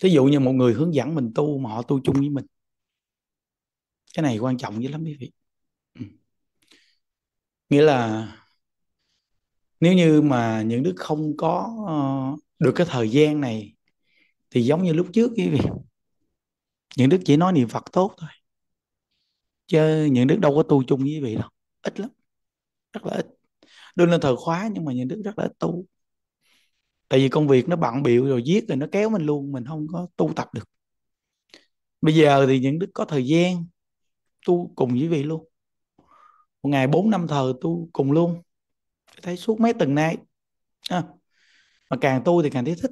thí dụ như một người hướng dẫn mình tu mà họ tu chung với mình cái này quan trọng dữ lắm quý vị ừ. nghĩa là nếu như mà những đứa không có ờ, được cái thời gian này thì giống như lúc trước quý vị những đức chỉ nói niệm phật tốt thôi chứ những đức đâu có tu chung với quý vị đâu ít lắm rất là ít đương lên thời khóa nhưng mà những đức rất là ít tu tại vì công việc nó bận biệu rồi giết rồi nó kéo mình luôn mình không có tu tập được bây giờ thì những đức có thời gian tu cùng với vị luôn một ngày bốn năm thờ tu cùng luôn thấy suốt mấy tuần nay à, mà càng tu thì càng thấy thích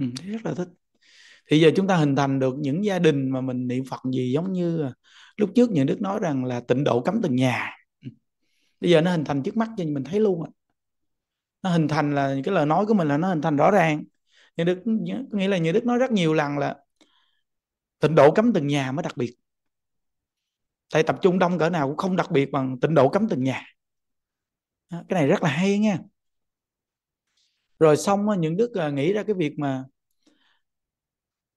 ừ, rất là thích thì giờ chúng ta hình thành được những gia đình mà mình niệm phật gì giống như lúc trước những đức nói rằng là tịnh độ cấm từng nhà ừ. bây giờ nó hình thành trước mắt cho mình thấy luôn à nó hình thành là cái lời nói của mình là nó hình thành rõ ràng như đức nghĩa là như đức nói rất nhiều lần là tịnh độ cấm từng nhà mới đặc biệt tại tập trung đông cỡ nào cũng không đặc biệt bằng tịnh độ cấm từng nhà cái này rất là hay nha rồi xong những đức à, nghĩ ra cái việc mà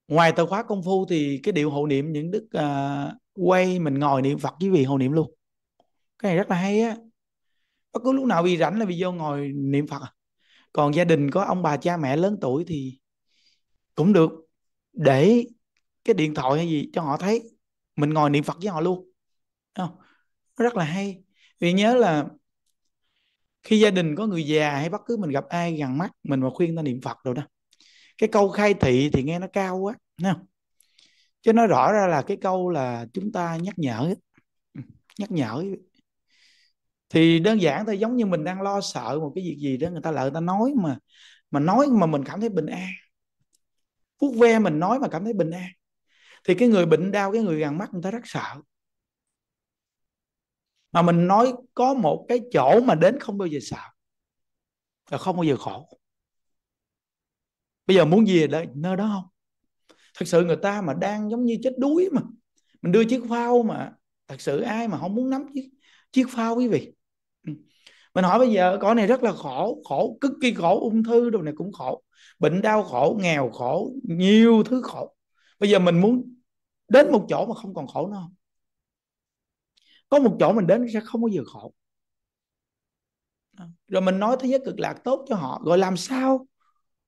ngoài tờ khóa công phu thì cái điệu hộ niệm những đức à, quay mình ngồi niệm phật với vị hộ niệm luôn cái này rất là hay á bất cứ lúc nào vì rảnh là vì vô ngồi niệm phật à. còn gia đình có ông bà cha mẹ lớn tuổi thì cũng được để cái điện thoại hay gì cho họ thấy mình ngồi niệm phật với họ luôn không? rất là hay vì nhớ là khi gia đình có người già hay bất cứ mình gặp ai gần mắt mình mà khuyên ta niệm phật rồi đó cái câu khai thị thì nghe nó cao quá thấy không? chứ nói rõ ra là cái câu là chúng ta nhắc nhở nhắc nhở thì đơn giản thôi giống như mình đang lo sợ một cái việc gì đó người ta lại người ta nói mà mà nói mà mình cảm thấy bình an vuốt ve mình nói mà cảm thấy bình an thì cái người bệnh đau cái người gần mắt người ta rất sợ mà mình nói có một cái chỗ mà đến không bao giờ sợ và không bao giờ khổ bây giờ muốn về đó, nơi đó không thật sự người ta mà đang giống như chết đuối mà mình đưa chiếc phao mà thật sự ai mà không muốn nắm chiếc chiếc phao quý vị mình hỏi bây giờ con này rất là khổ khổ cực kỳ khổ ung thư đồ này cũng khổ bệnh đau khổ nghèo khổ nhiều thứ khổ bây giờ mình muốn đến một chỗ mà không còn khổ nữa có một chỗ mình đến sẽ không bao giờ khổ rồi mình nói thế giới cực lạc tốt cho họ rồi làm sao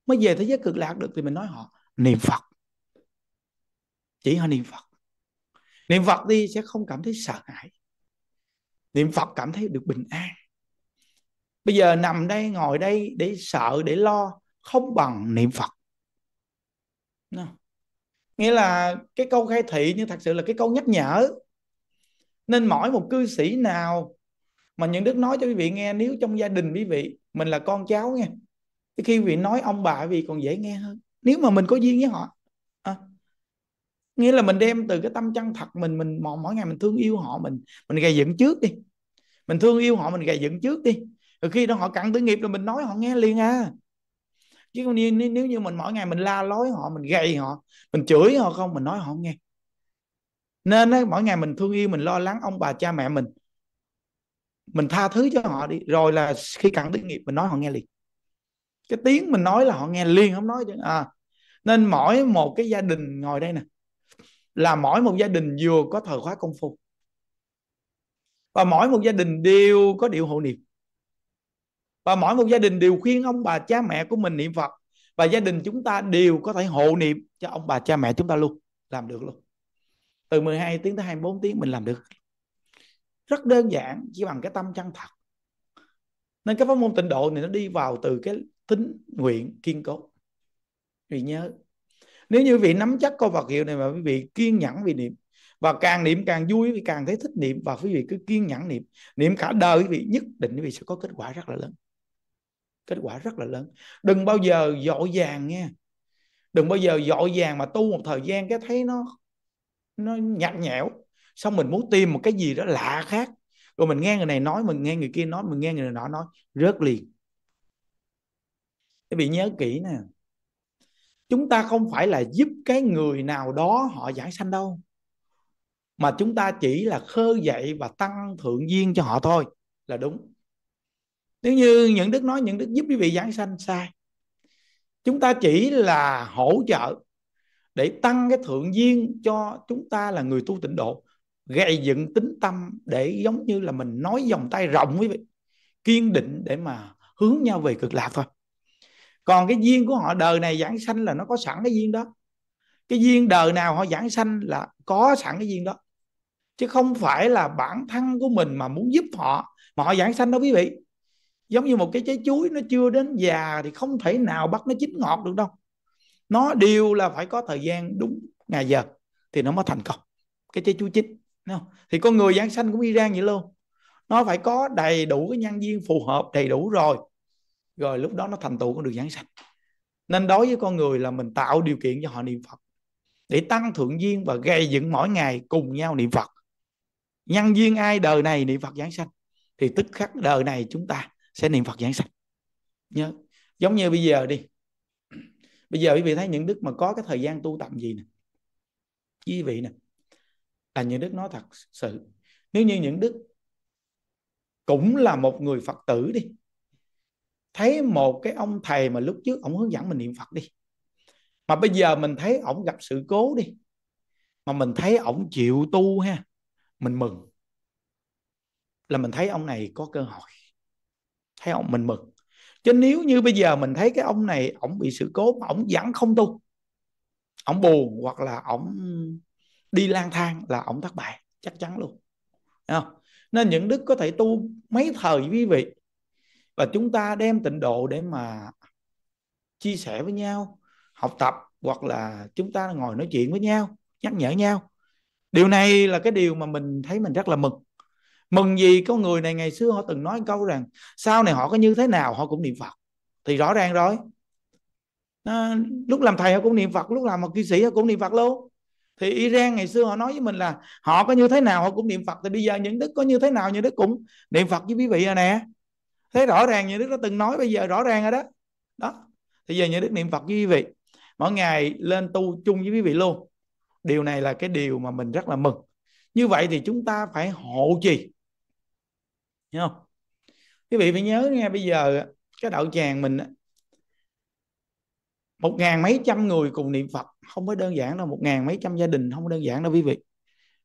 mới về thế giới cực lạc được thì mình nói họ niệm phật chỉ họ niệm phật niệm phật đi sẽ không cảm thấy sợ hãi niệm phật cảm thấy được bình an bây giờ nằm đây ngồi đây để sợ để lo không bằng niệm phật no. nghĩa là cái câu khai thị nhưng thật sự là cái câu nhắc nhở nên mỗi một cư sĩ nào mà những đức nói cho quý vị nghe nếu trong gia đình quý vị mình là con cháu nghe thì khi quý vị nói ông bà quý vị còn dễ nghe hơn nếu mà mình có duyên với họ à, nghĩa là mình đem từ cái tâm chân thật mình mình mỗi ngày mình thương yêu họ mình mình gây dựng trước đi mình thương yêu họ mình gây dựng trước đi rồi khi đó họ cặn tử nghiệp rồi mình nói họ nghe liền à chứ còn nếu, nếu như mình mỗi ngày mình la lối họ mình gầy họ mình chửi họ không mình nói họ nghe nên đó, mỗi ngày mình thương yêu mình lo lắng ông bà cha mẹ mình mình tha thứ cho họ đi rồi là khi cặn tử nghiệp mình nói họ nghe liền cái tiếng mình nói là họ nghe liền không nói chứ à nên mỗi một cái gia đình ngồi đây nè là mỗi một gia đình vừa có thờ khóa công phu và mỗi một gia đình đều có điệu hộ niệm và mỗi một gia đình đều khuyên ông bà cha mẹ của mình niệm Phật và gia đình chúng ta đều có thể hộ niệm cho ông bà cha mẹ chúng ta luôn làm được luôn từ 12 tiếng tới 24 tiếng mình làm được rất đơn giản chỉ bằng cái tâm chân thật nên cái pháp môn tịnh độ này nó đi vào từ cái tính nguyện kiên cố vì nhớ nếu như vị nắm chắc câu Phật hiệu này mà quý vị kiên nhẫn vì niệm và càng niệm càng vui vì càng thấy thích niệm và quý vị cứ kiên nhẫn niệm niệm cả đời quý vị nhất định quý vị sẽ có kết quả rất là lớn kết quả rất là lớn đừng bao giờ dội vàng nghe đừng bao giờ dội vàng mà tu một thời gian cái thấy nó nó nhạt nhẽo xong mình muốn tìm một cái gì đó lạ khác rồi mình nghe người này nói mình nghe người kia nói mình nghe người này nói nói rớt liền các vị nhớ kỹ nè chúng ta không phải là giúp cái người nào đó họ giải sanh đâu mà chúng ta chỉ là khơi dậy và tăng thượng duyên cho họ thôi là đúng nếu như những đức nói những đức giúp quý vị giảng sanh sai chúng ta chỉ là hỗ trợ để tăng cái thượng duyên cho chúng ta là người tu tịnh độ gây dựng tính tâm để giống như là mình nói dòng tay rộng quý vị kiên định để mà hướng nhau về cực lạc thôi còn cái duyên của họ đời này giảng sanh là nó có sẵn cái duyên đó cái duyên đời nào họ giảng sanh là có sẵn cái duyên đó chứ không phải là bản thân của mình mà muốn giúp họ mà họ giảng sanh đó quý vị giống như một cái trái chuối nó chưa đến già thì không thể nào bắt nó chín ngọt được đâu nó đều là phải có thời gian đúng ngày giờ thì nó mới thành công cái trái chuối chín không? thì con người giáng sanh cũng y ra vậy luôn nó phải có đầy đủ cái nhân viên phù hợp đầy đủ rồi rồi lúc đó nó thành tựu con đường giáng sanh nên đối với con người là mình tạo điều kiện cho họ niệm phật để tăng thượng duyên và gây dựng mỗi ngày cùng nhau niệm phật nhân duyên ai đời này niệm phật giáng sanh thì tức khắc đời này chúng ta sẽ niệm Phật giảng sanh nhớ giống như bây giờ đi bây giờ quý vị thấy những đức mà có cái thời gian tu tập gì nè quý vị nè là những đức nói thật sự nếu như những đức cũng là một người phật tử đi thấy một cái ông thầy mà lúc trước ông hướng dẫn mình niệm phật đi mà bây giờ mình thấy ổng gặp sự cố đi mà mình thấy ổng chịu tu ha mình mừng là mình thấy ông này có cơ hội thấy không mình mừng chứ nếu như bây giờ mình thấy cái ông này ông bị sự cố mà ổng vẫn không tu ông buồn hoặc là ông đi lang thang là ông thất bại chắc chắn luôn không? nên những đức có thể tu mấy thời quý vị và chúng ta đem tịnh độ để mà chia sẻ với nhau học tập hoặc là chúng ta ngồi nói chuyện với nhau nhắc nhở nhau điều này là cái điều mà mình thấy mình rất là mừng mừng gì có người này ngày xưa họ từng nói câu rằng sau này họ có như thế nào họ cũng niệm phật thì rõ ràng rồi à, lúc làm thầy họ cũng niệm phật lúc làm một kỹ sĩ họ cũng niệm phật luôn thì Iran ngày xưa họ nói với mình là họ có như thế nào họ cũng niệm Phật thì bây giờ những đức có như thế nào những đức cũng niệm Phật với quý vị rồi nè thế rõ ràng những đức đã từng nói bây giờ rõ ràng rồi đó đó thì giờ những đức niệm Phật với quý vị mỗi ngày lên tu chung với quý vị luôn điều này là cái điều mà mình rất là mừng như vậy thì chúng ta phải hộ trì Thấy không quý vị phải nhớ nghe bây giờ cái đạo tràng mình một ngàn mấy trăm người cùng niệm phật không có đơn giản đâu một ngàn mấy trăm gia đình không có đơn giản đâu quý vị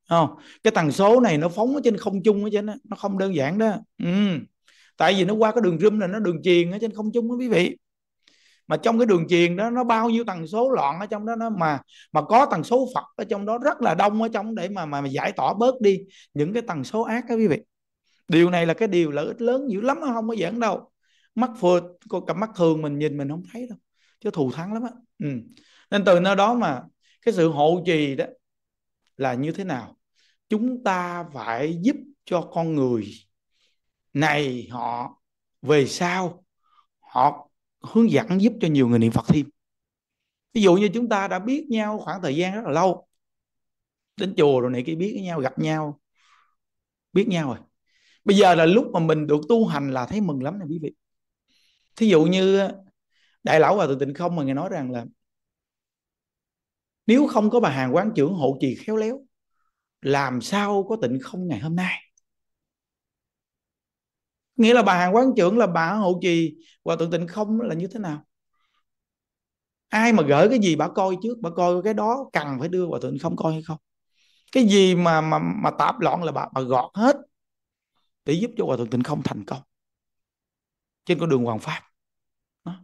không cái tần số này nó phóng ở trên không chung ở trên đó. nó không đơn giản đó ừ. tại vì nó qua cái đường râm là nó đường truyền ở trên không chung đó quý vị mà trong cái đường truyền đó nó bao nhiêu tần số loạn ở trong đó nó mà mà có tần số phật ở trong đó rất là đông ở trong để mà mà, mà giải tỏa bớt đi những cái tần số ác đó quý vị điều này là cái điều lợi ích lớn dữ lắm không có giảng đâu mắt phượt có cặp mắt thường mình nhìn mình không thấy đâu chứ thù thắng lắm á ừ. nên từ nơi đó mà cái sự hộ trì đó là như thế nào chúng ta phải giúp cho con người này họ về sau họ hướng dẫn giúp cho nhiều người niệm Phật thêm ví dụ như chúng ta đã biết nhau khoảng thời gian rất là lâu đến chùa rồi này kia biết với nhau gặp nhau biết nhau rồi bây giờ là lúc mà mình được tu hành là thấy mừng lắm nè quý vị thí dụ như đại lão hòa thượng tịnh không mà ngài nói rằng là nếu không có bà hàng quán trưởng hộ trì khéo léo làm sao có tịnh không ngày hôm nay nghĩa là bà hàng quán trưởng là bà hộ trì hòa thượng tịnh không là như thế nào ai mà gửi cái gì bà coi trước bà coi cái đó cần phải đưa hòa thượng không coi hay không cái gì mà mà mà tạp loạn là bà bà gọt hết để giúp cho hòa thượng tịnh không thành công trên con đường hoàng pháp đó.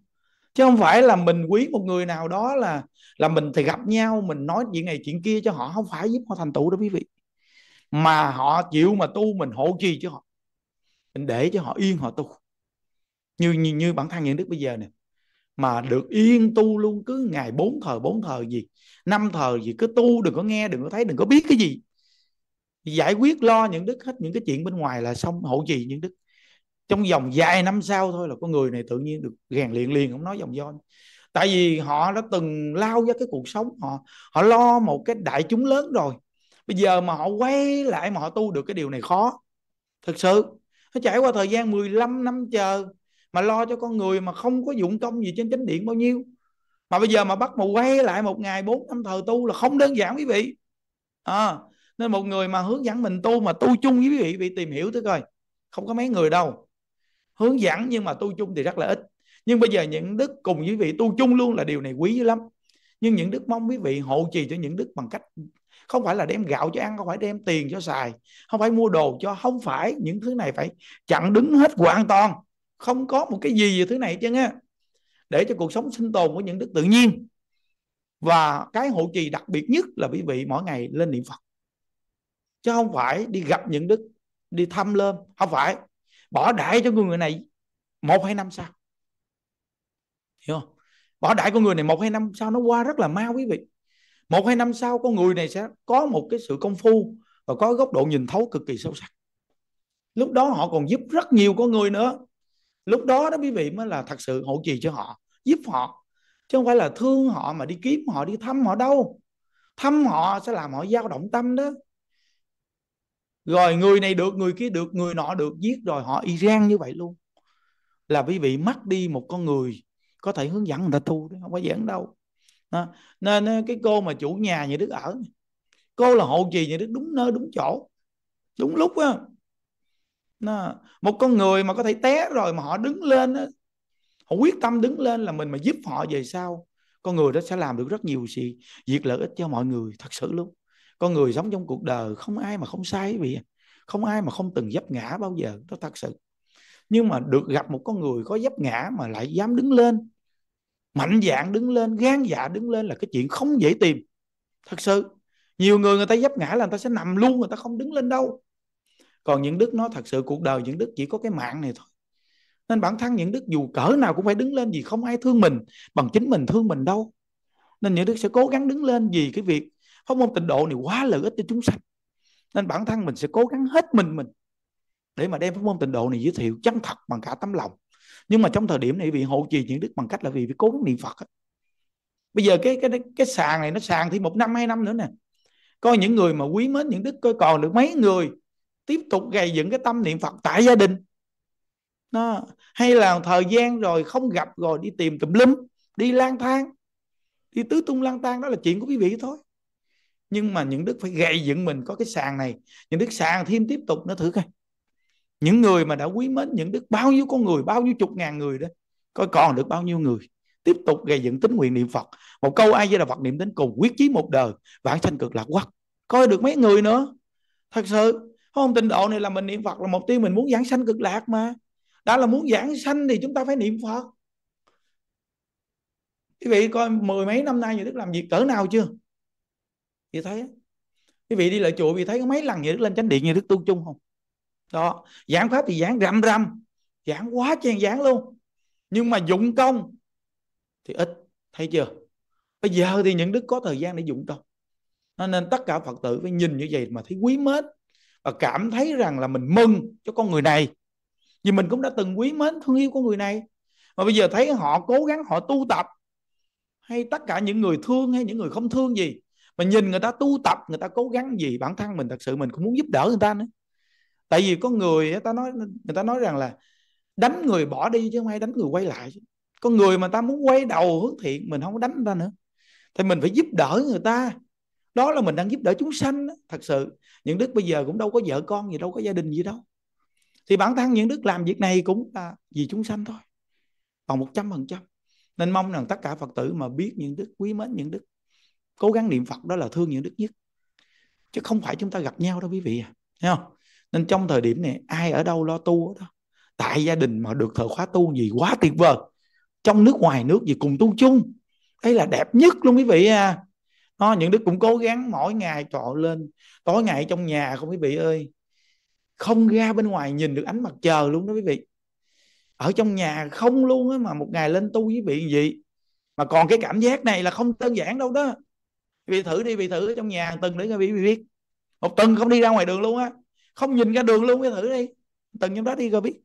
chứ không phải là mình quý một người nào đó là là mình thì gặp nhau mình nói chuyện này chuyện kia cho họ không phải giúp họ thành tựu đó quý vị mà họ chịu mà tu mình hộ trì cho họ mình để cho họ yên họ tu như như, như bản thân những đức bây giờ nè mà được yên tu luôn cứ ngày bốn thờ bốn thờ gì năm thờ gì cứ tu đừng có nghe đừng có thấy đừng có biết cái gì giải quyết lo những đức hết những cái chuyện bên ngoài là xong hậu trì những đức trong vòng vài năm sau thôi là con người này tự nhiên được rèn luyện liền không nói dòng do tại vì họ đã từng lao ra cái cuộc sống họ họ lo một cái đại chúng lớn rồi bây giờ mà họ quay lại mà họ tu được cái điều này khó thực sự nó trải qua thời gian 15 năm chờ mà lo cho con người mà không có dụng công gì trên chánh điện bao nhiêu mà bây giờ mà bắt mà quay lại một ngày bốn năm thờ tu là không đơn giản quý vị à, nên một người mà hướng dẫn mình tu mà tu chung với quý vị bị tìm hiểu tới coi không có mấy người đâu hướng dẫn nhưng mà tu chung thì rất là ít nhưng bây giờ những đức cùng quý vị tu chung luôn là điều này quý dữ lắm nhưng những đức mong quý vị hộ trì cho những đức bằng cách không phải là đem gạo cho ăn không phải đem tiền cho xài không phải mua đồ cho không phải những thứ này phải chặn đứng hết hoàn toàn không có một cái gì về thứ này chứ nghe để cho cuộc sống sinh tồn của những đức tự nhiên và cái hộ trì đặc biệt nhất là quý vị mỗi ngày lên niệm phật chứ không phải đi gặp những đức đi thăm lên không phải bỏ đại cho người này một hai năm sau hiểu không bỏ đại con người này một hai năm sau nó qua rất là mau quý vị một hai năm sau con người này sẽ có một cái sự công phu và có góc độ nhìn thấu cực kỳ sâu sắc lúc đó họ còn giúp rất nhiều con người nữa lúc đó đó quý vị mới là thật sự hỗ trì cho họ giúp họ chứ không phải là thương họ mà đi kiếm họ đi thăm họ đâu thăm họ sẽ làm họ dao động tâm đó rồi người này được người kia được người nọ được giết rồi họ y rang như vậy luôn là quý vị mất đi một con người có thể hướng dẫn người ta tu không có giảng đâu đó. nên cái cô mà chủ nhà nhà đức ở cô là hộ trì nhà đức đúng nơi đúng chỗ đúng lúc á đó. một con người mà có thể té rồi mà họ đứng lên đó, họ quyết tâm đứng lên là mình mà giúp họ về sau con người đó sẽ làm được rất nhiều gì việc lợi ích cho mọi người thật sự luôn con người sống trong cuộc đời không ai mà không sai vì không ai mà không từng dấp ngã bao giờ đó thật sự nhưng mà được gặp một con người có dấp ngã mà lại dám đứng lên mạnh dạn đứng lên gan dạ đứng lên là cái chuyện không dễ tìm thật sự nhiều người người ta dấp ngã là người ta sẽ nằm luôn người ta không đứng lên đâu còn những đức nó thật sự cuộc đời những đức chỉ có cái mạng này thôi nên bản thân những đức dù cỡ nào cũng phải đứng lên vì không ai thương mình bằng chính mình thương mình đâu nên những đức sẽ cố gắng đứng lên vì cái việc hóc môn tịnh độ này quá lợi ích cho chúng sanh nên bản thân mình sẽ cố gắng hết mình mình để mà đem pháp môn tịnh độ này giới thiệu chân thật bằng cả tấm lòng nhưng mà trong thời điểm này vì hộ trì những đức bằng cách là vì phải cố gắng niệm phật bây giờ cái cái cái sàn này nó sàn thì một năm hai năm nữa nè coi những người mà quý mến những đức coi còn được mấy người tiếp tục gầy dựng cái tâm niệm phật tại gia đình nó hay là thời gian rồi không gặp rồi đi tìm tùm lum đi lang thang đi tứ tung lang thang đó là chuyện của quý vị thôi nhưng mà những đức phải gây dựng mình có cái sàn này những đức sàn thêm tiếp tục nó thử coi những người mà đã quý mến những đức bao nhiêu con người bao nhiêu chục ngàn người đó coi còn được bao nhiêu người tiếp tục gây dựng tính nguyện niệm phật một câu ai với là phật niệm đến cùng quyết chí một đời vãng sanh cực lạc quốc coi được mấy người nữa thật sự không tình độ này là mình niệm phật là mục tiêu mình muốn giảng sanh cực lạc mà đã là muốn giảng sanh thì chúng ta phải niệm phật quý vị coi mười mấy năm nay nhà đức làm việc cỡ nào chưa vì thấy quý vị đi lại chùa vì thấy có mấy lần vậy đức lên chánh điện như đức tu chung không đó giảng pháp thì giảng rầm rầm, giảng quá chen giảng luôn nhưng mà dụng công thì ít thấy chưa bây giờ thì những đức có thời gian để dụng công nên tất cả phật tử phải nhìn như vậy mà thấy quý mến và cảm thấy rằng là mình mừng cho con người này vì mình cũng đã từng quý mến thương yêu con người này mà bây giờ thấy họ cố gắng họ tu tập hay tất cả những người thương hay những người không thương gì mình nhìn người ta tu tập người ta cố gắng gì bản thân mình thật sự mình cũng muốn giúp đỡ người ta nữa tại vì có người người ta nói người ta nói rằng là đánh người bỏ đi chứ không hay đánh người quay lại có người mà ta muốn quay đầu hướng thiện mình không có đánh người ta nữa thì mình phải giúp đỡ người ta đó là mình đang giúp đỡ chúng sanh đó. thật sự những đức bây giờ cũng đâu có vợ con gì đâu có gia đình gì đâu thì bản thân những đức làm việc này cũng là vì chúng sanh thôi còn một trăm phần trăm nên mong rằng tất cả phật tử mà biết những đức quý mến những đức cố gắng niệm phật đó là thương những đức nhất chứ không phải chúng ta gặp nhau đâu quý vị à thấy không nên trong thời điểm này ai ở đâu lo tu đó tại gia đình mà được thợ khóa tu gì quá tuyệt vời trong nước ngoài nước gì cùng tu chung đây là đẹp nhất luôn quý vị à đó, những đức cũng cố gắng mỗi ngày trọ lên tối ngày trong nhà không quý vị ơi không ra bên ngoài nhìn được ánh mặt trời luôn đó quý vị ở trong nhà không luôn á mà một ngày lên tu với vị gì mà còn cái cảm giác này là không đơn giản đâu đó bị thử đi bị thử ở trong nhà từng để cho bị biết một tuần không đi ra ngoài đường luôn á không nhìn ra đường luôn cái thử đi từng trong đó đi rồi biết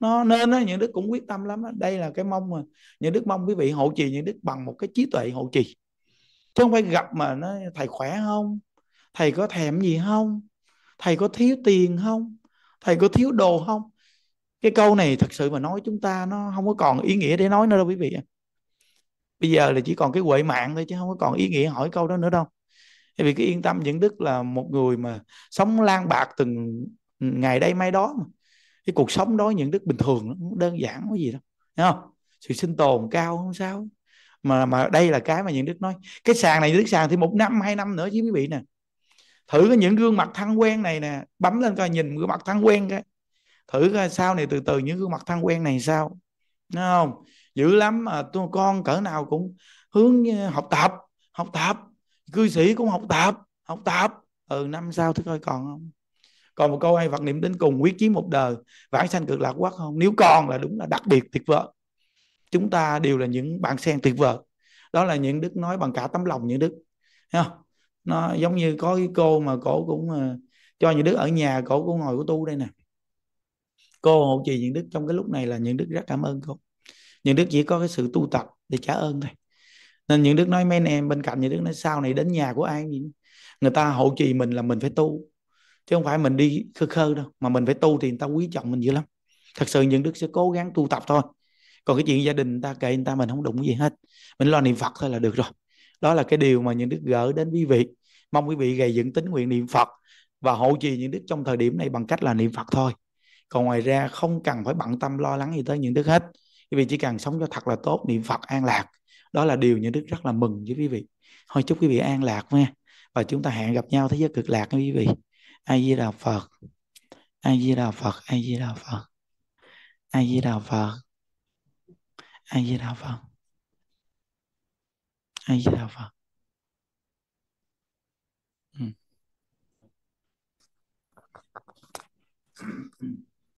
nó nên á những đức cũng quyết tâm lắm đó. đây là cái mong mà những đức mong quý vị hộ trì những đức bằng một cái trí tuệ hộ trì chứ không phải gặp mà nó thầy khỏe không thầy có thèm gì không thầy có thiếu tiền không thầy có thiếu đồ không cái câu này thật sự mà nói chúng ta nó không có còn ý nghĩa để nói nữa đâu quý vị bây giờ là chỉ còn cái huệ mạng thôi chứ không có còn ý nghĩa hỏi câu đó nữa đâu vì cái yên tâm những đức là một người mà sống lang bạc từng ngày đây mai đó mà. cái cuộc sống đó những đức bình thường đơn giản có gì đâu Thấy không sự sinh tồn cao không sao mà mà đây là cái mà những đức nói cái sàn này những đức sàn thì một năm hai năm nữa chứ quý vị nè thử cái những gương mặt thân quen này nè bấm lên coi nhìn gương mặt thân quen cái thử coi sau này từ từ những gương mặt thân quen này sao Đúng không dữ lắm mà tôi con cỡ nào cũng hướng ờ, học tập học tập cư sĩ cũng học tập học tập ừ năm sau thức ơi còn không còn một câu ai vật niệm đến cùng quyết chí một đời vãng sanh cực lạc quá không nếu còn là đúng là đặc biệt tuyệt vời chúng ta đều là những bạn sen tuyệt vời đó là những đức nói bằng cả tấm lòng những đức Thấy không nó giống như có cái cô mà cổ cũng ờ, cho những đức ở nhà cổ cũng ngồi của tu đây nè cô hộ trì những đức trong cái lúc này là những đức rất cảm ơn cô những đức chỉ có cái sự tu tập để trả ơn thôi nên những đức nói mấy anh em bên cạnh những đức nói sau này đến nhà của ai gì người ta hộ trì mình là mình phải tu chứ không phải mình đi khơ khơ đâu mà mình phải tu thì người ta quý trọng mình dữ lắm thật sự những đức sẽ cố gắng tu tập thôi còn cái chuyện gia đình người ta kệ người ta mình không đụng gì hết mình lo niệm phật thôi là được rồi đó là cái điều mà những đức gỡ đến quý vị mong quý vị gầy dựng tính nguyện niệm phật và hộ trì những đức trong thời điểm này bằng cách là niệm phật thôi còn ngoài ra không cần phải bận tâm lo lắng gì tới những đức hết quý vị chỉ cần sống cho thật là tốt niệm phật an lạc đó là điều những đức rất là mừng với quý vị thôi chúc quý vị an lạc nha và chúng ta hẹn gặp nhau thế giới cực lạc nha quý vị a di đà phật a di đà phật a di đà phật a di đà phật a di đà phật a di đà phật Mm-hmm.